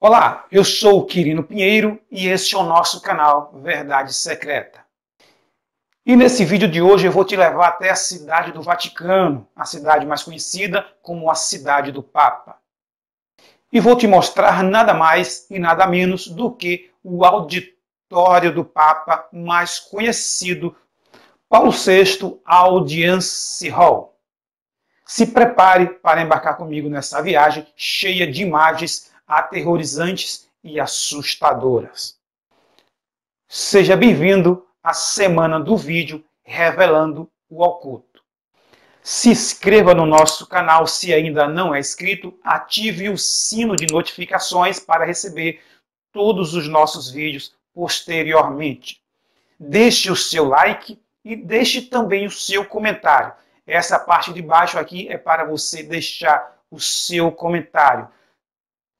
Olá, eu sou o Quirino Pinheiro e este é o nosso canal Verdade Secreta. E nesse vídeo de hoje eu vou te levar até a cidade do Vaticano, a cidade mais conhecida como a Cidade do Papa e vou te mostrar nada mais e nada menos do que o auditório do Papa mais conhecido, Paulo VI Audience Hall. Se prepare para embarcar comigo nessa viagem cheia de imagens aterrorizantes e assustadoras. Seja bem-vindo à semana do vídeo revelando o oculto. Se inscreva no nosso canal se ainda não é inscrito, ative o sino de notificações para receber todos os nossos vídeos posteriormente. Deixe o seu like e deixe também o seu comentário. Essa parte de baixo aqui é para você deixar o seu comentário.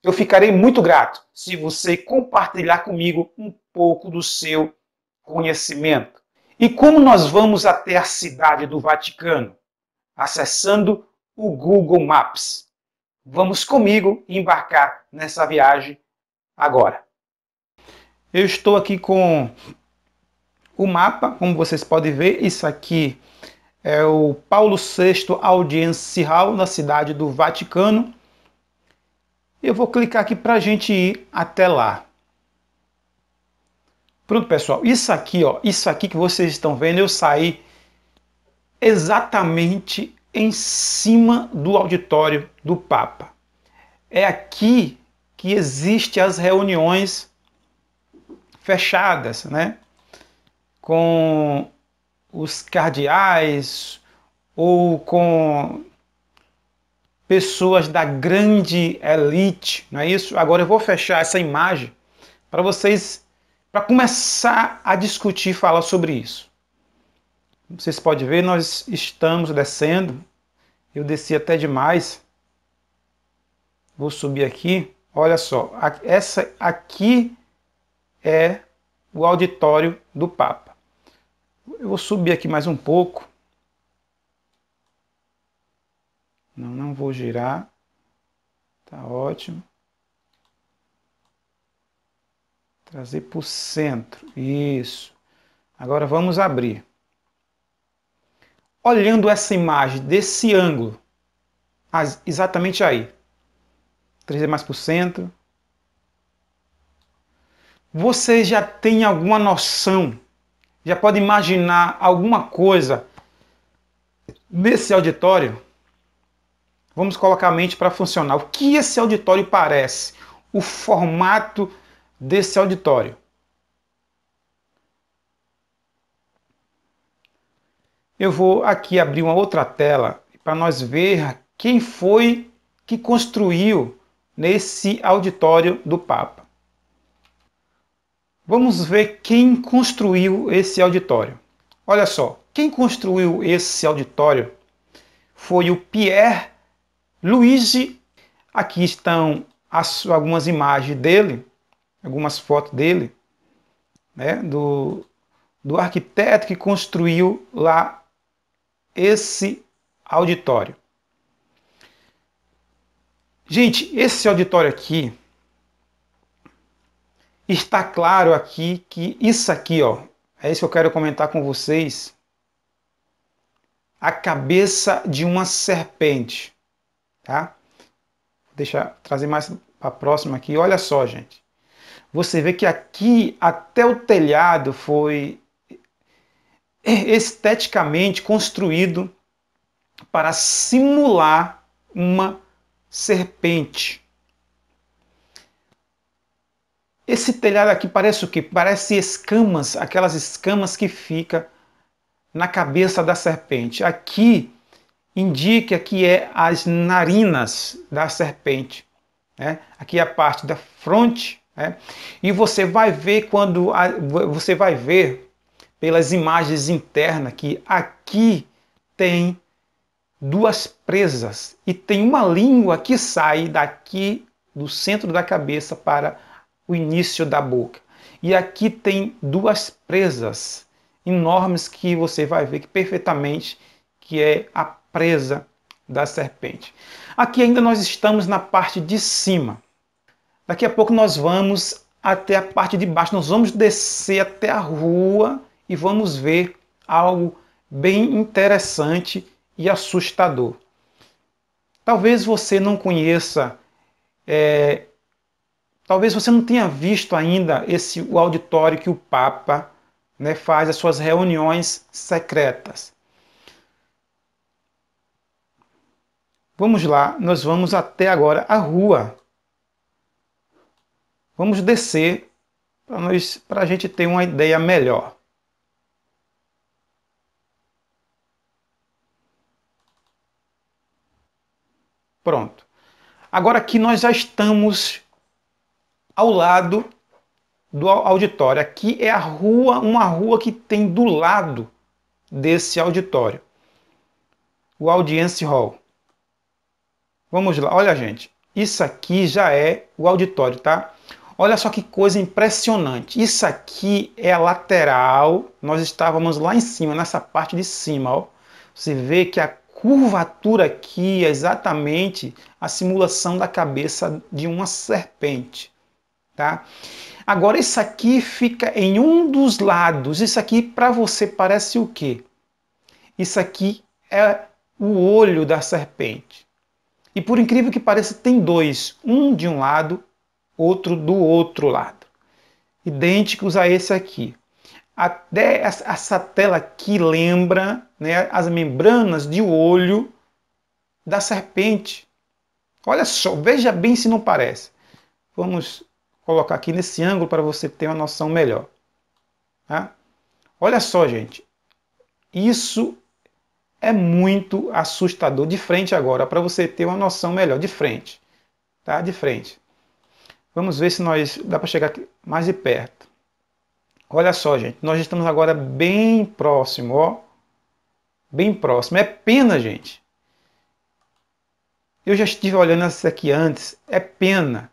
Eu ficarei muito grato se você compartilhar comigo um pouco do seu conhecimento. E como nós vamos até a cidade do Vaticano? acessando o Google Maps. Vamos comigo embarcar nessa viagem agora. Eu estou aqui com o mapa, como vocês podem ver, isso aqui é o Paulo VI Audience Hall, na cidade do Vaticano. Eu vou clicar aqui para a gente ir até lá. Pronto, pessoal. Isso aqui, ó, isso aqui que vocês estão vendo, eu saí exatamente em cima do auditório do Papa. É aqui que existem as reuniões fechadas, né? Com os cardeais ou com pessoas da grande elite, não é isso? Agora eu vou fechar essa imagem para vocês para começar a discutir e falar sobre isso. Vocês podem ver, nós estamos descendo. Eu desci até demais. Vou subir aqui. Olha só, essa aqui é o auditório do Papa. Eu vou subir aqui mais um pouco. Não, não vou girar. Tá ótimo. Trazer para o centro. Isso. Agora vamos abrir olhando essa imagem desse ângulo, exatamente aí, 3D é mais por cento, você já tem alguma noção, já pode imaginar alguma coisa nesse auditório? Vamos colocar a mente para funcionar. O que esse auditório parece? O formato desse auditório. Eu vou aqui abrir uma outra tela para nós ver quem foi que construiu nesse auditório do Papa. Vamos ver quem construiu esse auditório. Olha só, quem construiu esse auditório foi o Pierre Luigi. Aqui estão as, algumas imagens dele, algumas fotos dele, né, do, do arquiteto que construiu lá esse auditório. Gente, esse auditório aqui está claro aqui que isso aqui, ó, é isso que eu quero comentar com vocês. A cabeça de uma serpente, tá? Deixa trazer mais para a próxima aqui. Olha só, gente. Você vê que aqui até o telhado foi é esteticamente construído para simular uma serpente. Esse telhado aqui parece o que? Parece escamas, aquelas escamas que fica na cabeça da serpente. Aqui indica que é as narinas da serpente. Né? Aqui é a parte da fronte. Né? E você vai ver quando a, você vai ver pelas imagens internas que aqui tem duas presas e tem uma língua que sai daqui do centro da cabeça para o início da boca. E aqui tem duas presas enormes que você vai ver que perfeitamente que é a presa da serpente. Aqui ainda nós estamos na parte de cima. Daqui a pouco nós vamos até a parte de baixo. Nós vamos descer até a rua e vamos ver algo bem interessante e assustador. Talvez você não conheça, é, talvez você não tenha visto ainda esse o auditório que o Papa né, faz as suas reuniões secretas. Vamos lá, nós vamos até agora a rua. Vamos descer para a gente ter uma ideia melhor. Pronto. Agora aqui nós já estamos ao lado do auditório. Aqui é a rua, uma rua que tem do lado desse auditório. O Audience Hall. Vamos lá, olha gente, isso aqui já é o auditório, tá? Olha só que coisa impressionante. Isso aqui é a lateral. Nós estávamos lá em cima, nessa parte de cima, ó. Você vê que a curvatura aqui é exatamente a simulação da cabeça de uma serpente. Tá? Agora, isso aqui fica em um dos lados. Isso aqui, para você, parece o quê? Isso aqui é o olho da serpente. E por incrível que pareça, tem dois. Um de um lado, outro do outro lado. Idênticos a esse aqui até essa tela que lembra né, as membranas de olho da serpente. Olha só, veja bem se não parece. Vamos colocar aqui nesse ângulo para você ter uma noção melhor. Tá? Olha só, gente. Isso é muito assustador de frente agora, para você ter uma noção melhor de frente. Tá? De frente. Vamos ver se nós dá para chegar mais de perto. Olha só, gente, nós estamos agora bem próximo, ó. Bem próximo. É pena, gente. Eu já estive olhando essa aqui antes. É pena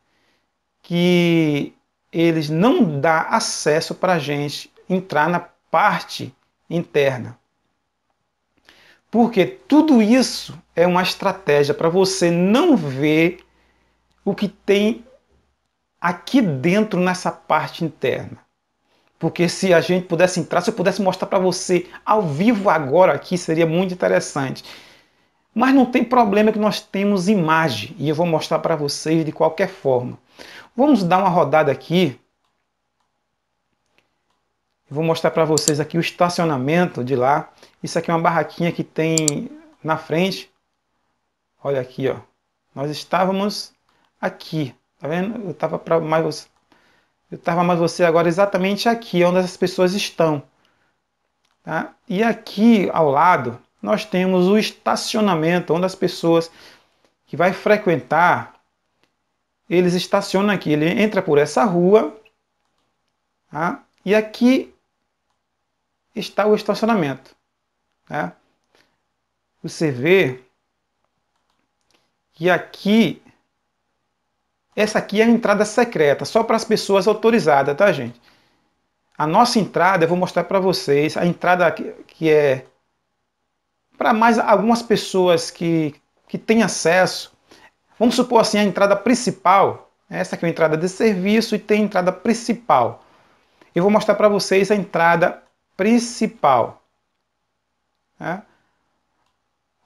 que eles não dão acesso para a gente entrar na parte interna. Porque tudo isso é uma estratégia para você não ver o que tem aqui dentro nessa parte interna. Porque se a gente pudesse entrar, se eu pudesse mostrar para você ao vivo agora aqui, seria muito interessante. Mas não tem problema que nós temos imagem e eu vou mostrar para vocês de qualquer forma. Vamos dar uma rodada aqui. Eu vou mostrar para vocês aqui o estacionamento de lá. Isso aqui é uma barraquinha que tem na frente. Olha aqui, ó. Nós estávamos aqui, tá vendo? Eu estava para mais eu estava mais você agora exatamente aqui, onde essas pessoas estão. Tá? E aqui ao lado, nós temos o estacionamento, onde as pessoas que vai frequentar, eles estacionam aqui. Ele entra por essa rua, tá? e aqui está o estacionamento. Tá? Você vê que aqui essa aqui é a entrada secreta, só para as pessoas autorizadas, tá, gente? A nossa entrada, eu vou mostrar para vocês, a entrada que é para mais algumas pessoas que, que têm acesso. Vamos supor assim, a entrada principal, essa aqui é a entrada de serviço e tem a entrada principal. Eu vou mostrar para vocês a entrada principal. É?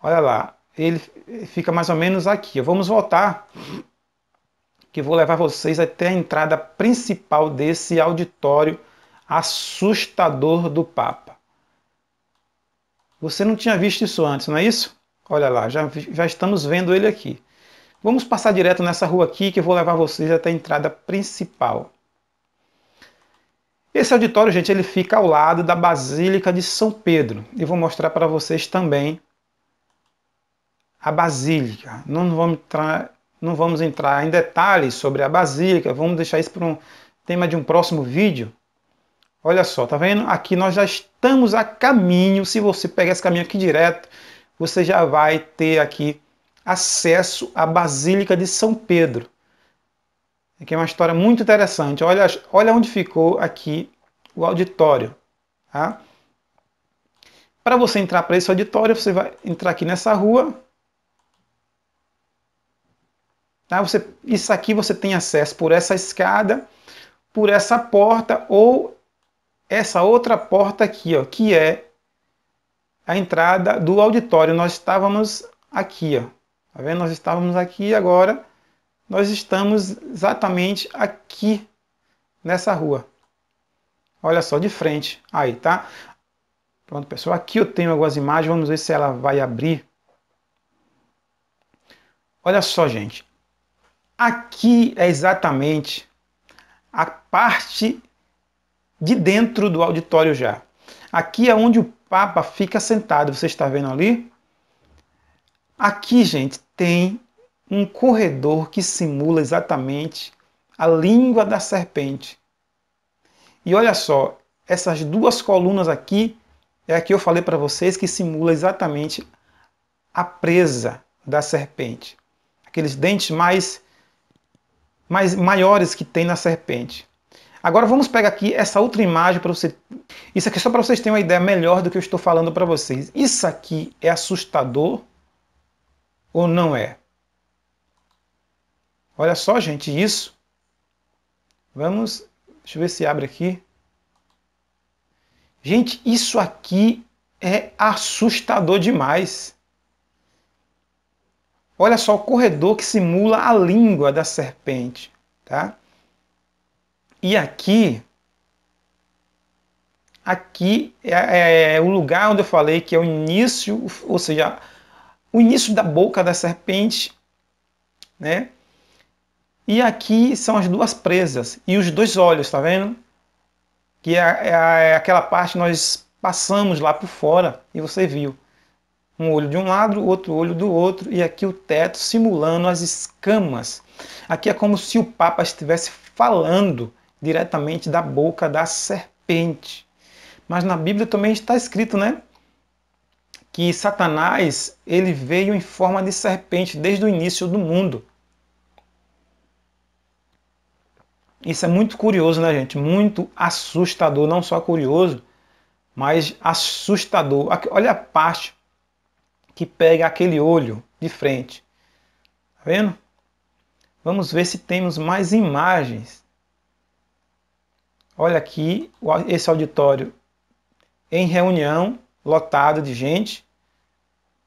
Olha lá, ele fica mais ou menos aqui. Vamos voltar que vou levar vocês até a entrada principal desse auditório assustador do Papa. Você não tinha visto isso antes, não é isso? Olha lá, já, já estamos vendo ele aqui. Vamos passar direto nessa rua aqui que eu vou levar vocês até a entrada principal. Esse auditório, gente, ele fica ao lado da Basílica de São Pedro. E vou mostrar para vocês também a Basílica. Não vamos entrar não vamos entrar em detalhes sobre a basílica, vamos deixar isso para um tema de um próximo vídeo. Olha só, tá vendo? Aqui nós já estamos a caminho. Se você pegar esse caminho aqui direto, você já vai ter aqui acesso à Basílica de São Pedro. Aqui é uma história muito interessante. Olha, olha onde ficou aqui o auditório. Tá? Para você entrar para esse auditório, você vai entrar aqui nessa rua, Tá? Você, isso aqui você tem acesso por essa escada, por essa porta ou essa outra porta aqui, ó, que é a entrada do auditório. Nós estávamos aqui, ó. Tá vendo? Nós estávamos aqui e agora nós estamos exatamente aqui nessa rua. Olha só de frente. Aí, tá? Pronto, pessoal. Aqui eu tenho algumas imagens. Vamos ver se ela vai abrir. Olha só, gente. Aqui é exatamente a parte de dentro do auditório já. Aqui é onde o Papa fica sentado, você está vendo ali? Aqui, gente, tem um corredor que simula exatamente a língua da serpente. E olha só, essas duas colunas aqui é a que eu falei para vocês que simula exatamente a presa da serpente. Aqueles dentes mais mas maiores que tem na serpente. Agora vamos pegar aqui essa outra imagem para você. Isso aqui é só para vocês terem uma ideia melhor do que eu estou falando para vocês. Isso aqui é assustador ou não é? Olha só, gente, isso. Vamos, deixa eu ver se abre aqui. Gente, isso aqui é assustador demais. Olha só o corredor que simula a língua da serpente, tá? E aqui, aqui é, é, é, o lugar onde eu falei que é o início, ou seja, o início da boca da serpente, né? E aqui são as duas presas e os dois olhos, tá vendo? Que é, é, é aquela parte que nós passamos lá por fora e você viu. Um olho de um lado, o outro olho do outro, e aqui o teto simulando as escamas. Aqui é como se o Papa estivesse falando diretamente da boca da serpente. Mas na Bíblia também está escrito, né? Que Satanás ele veio em forma de serpente desde o início do mundo. Isso é muito curioso, né, gente? Muito assustador, não só curioso, mas assustador. Olha a parte que pega aquele olho de frente. Tá vendo? Vamos ver se temos mais imagens. Olha aqui esse auditório em reunião, lotado de gente.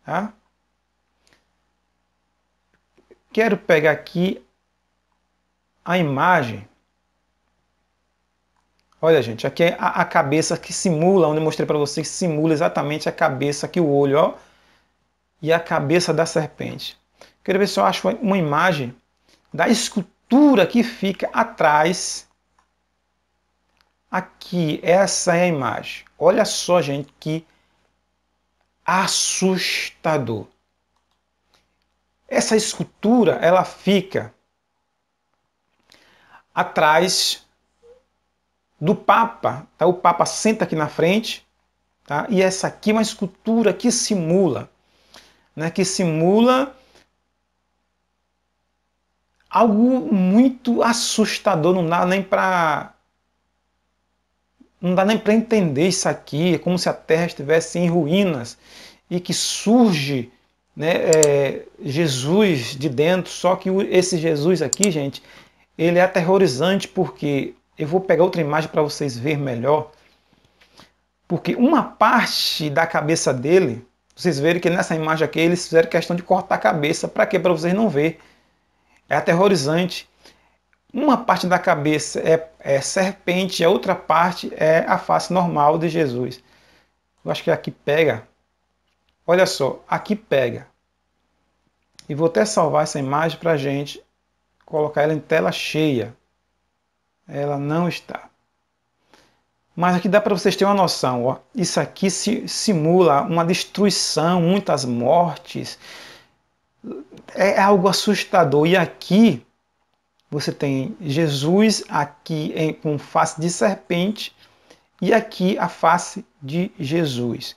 Tá? Quero pegar aqui a imagem. Olha, gente, aqui é a, a cabeça que simula, onde eu mostrei para vocês, simula exatamente a cabeça que o olho, ó e a cabeça da serpente. Quero ver se eu acho uma imagem da escultura que fica atrás. Aqui, essa é a imagem. Olha só, gente, que assustador. Essa escultura, ela fica atrás do Papa. Tá? O Papa senta aqui na frente, tá? e essa aqui é uma escultura que simula né, que simula algo muito assustador, não dá nem para não dá nem para entender isso aqui, é como se a terra estivesse em ruínas e que surge né, é, Jesus de dentro, só que esse Jesus aqui, gente, ele é aterrorizante porque eu vou pegar outra imagem para vocês verem melhor, porque uma parte da cabeça dele vocês verem que nessa imagem aqui eles fizeram questão de cortar a cabeça. Para quê? Para vocês não ver. É aterrorizante. Uma parte da cabeça é, é serpente, a outra parte é a face normal de Jesus. Eu acho que aqui pega. Olha só, aqui pega. E vou até salvar essa imagem para a gente colocar ela em tela cheia. Ela não está. Mas aqui dá para vocês terem uma noção, ó. Isso aqui se simula uma destruição, muitas mortes. É, é algo assustador. E aqui você tem Jesus aqui em, com face de serpente e aqui a face de Jesus.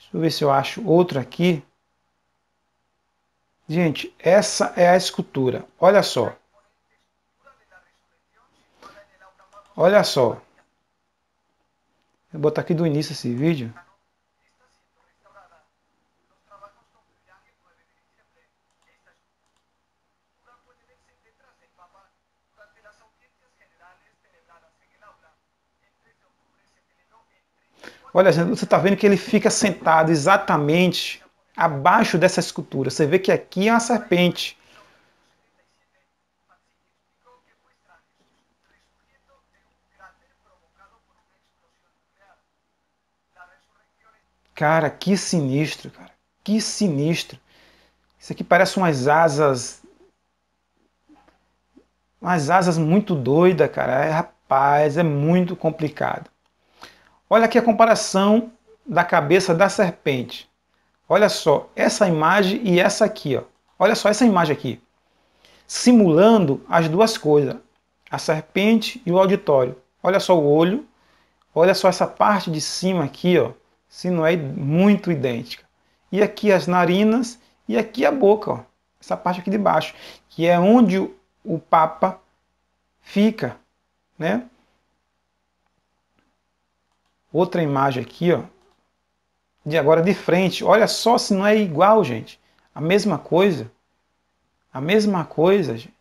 Deixa eu ver se eu acho outro aqui. Gente, essa é a escultura. Olha só. Olha só. Vou botar aqui do início esse vídeo. Olha, você está vendo que ele fica sentado exatamente abaixo dessa escultura. Você vê que aqui é uma serpente. Cara, que sinistro, cara. Que sinistro. Isso aqui parece umas asas. Umas asas muito doida, cara. É, rapaz, é muito complicado. Olha aqui a comparação da cabeça da serpente. Olha só, essa imagem e essa aqui, ó. Olha só essa imagem aqui. Simulando as duas coisas, a serpente e o auditório. Olha só o olho, olha só essa parte de cima aqui, ó se não é muito idêntica. E aqui as narinas e aqui a boca, ó, essa parte aqui de baixo, que é onde o Papa fica, né? Outra imagem aqui, ó, de agora de frente. Olha só se não é igual, gente. A mesma coisa. A mesma coisa, gente.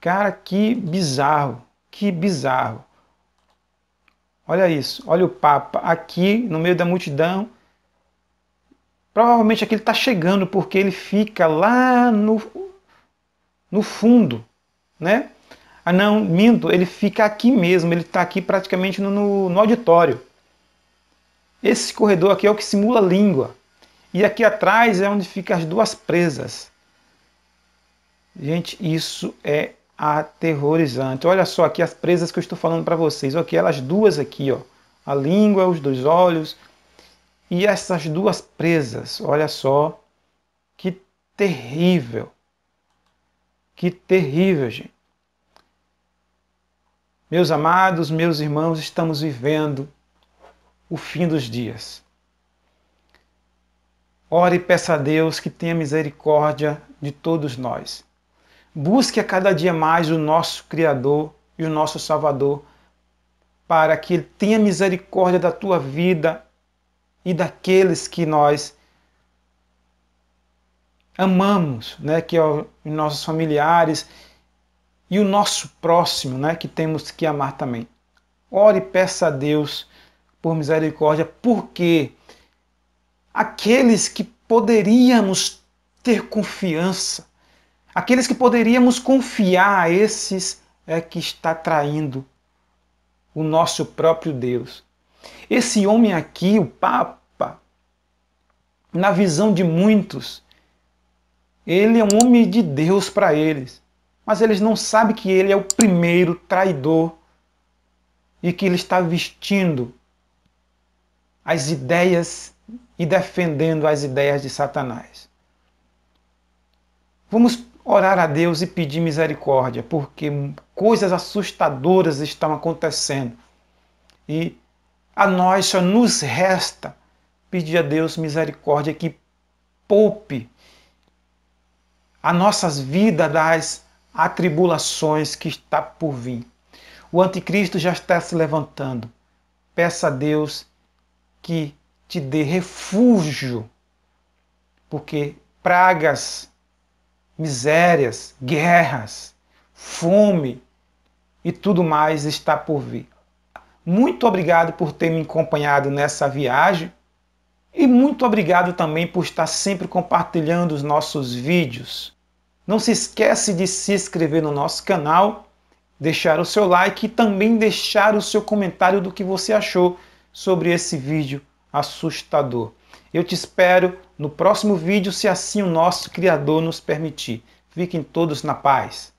Cara, que bizarro, que bizarro. Olha isso, olha o Papa aqui no meio da multidão. Provavelmente aqui ele está chegando porque ele fica lá no, no fundo, né? Ah, não, minto, ele fica aqui mesmo, ele está aqui praticamente no, no, no auditório. Esse corredor aqui é o que simula a língua. E aqui atrás é onde ficam as duas presas. Gente, isso é aterrorizante. Olha só aqui as presas que eu estou falando para vocês. Aqui, elas duas aqui, ó. A língua, os dois olhos. E essas duas presas, olha só. Que terrível. Que terrível, gente. Meus amados, meus irmãos, estamos vivendo o fim dos dias. Ore e peça a Deus que tenha misericórdia de todos nós. Busque a cada dia mais o nosso Criador e o nosso Salvador, para que Ele tenha misericórdia da tua vida e daqueles que nós amamos, né, que é os nossos familiares e o nosso próximo, né, que temos que amar também. Ore e peça a Deus por misericórdia, porque aqueles que poderíamos ter confiança aqueles que poderíamos confiar a esses é que está traindo o nosso próprio Deus. Esse homem aqui, o Papa, na visão de muitos, ele é um homem de Deus para eles, mas eles não sabem que ele é o primeiro traidor e que ele está vestindo as ideias e defendendo as ideias de Satanás. Vamos orar a Deus e pedir misericórdia, porque coisas assustadoras estão acontecendo. E a nós só nos resta pedir a Deus misericórdia que poupe a nossas vidas das atribulações que está por vir. O anticristo já está se levantando. Peça a Deus que te dê refúgio, porque pragas misérias, guerras, fome e tudo mais está por vir. Muito obrigado por ter me acompanhado nessa viagem e muito obrigado também por estar sempre compartilhando os nossos vídeos. Não se esquece de se inscrever no nosso canal, deixar o seu like e também deixar o seu comentário do que você achou sobre esse vídeo assustador. Eu te espero no próximo vídeo, se assim o nosso Criador nos permitir. Fiquem todos na paz.